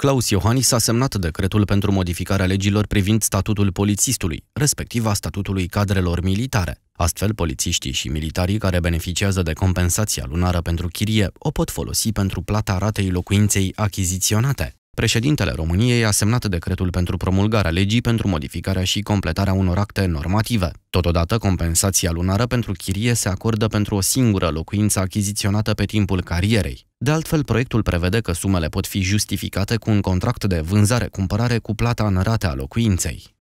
Claus Iohannis a semnat decretul pentru modificarea legilor privind statutul polițistului, respectiv a statutului cadrelor militare. Astfel, polițiștii și militarii care beneficiază de compensația lunară pentru chirie o pot folosi pentru plata ratei locuinței achiziționate. Președintele României a semnat decretul pentru promulgarea legii pentru modificarea și completarea unor acte normative. Totodată, compensația lunară pentru chirie se acordă pentru o singură locuință achiziționată pe timpul carierei. De altfel, proiectul prevede că sumele pot fi justificate cu un contract de vânzare-cumpărare cu plata în rate a locuinței.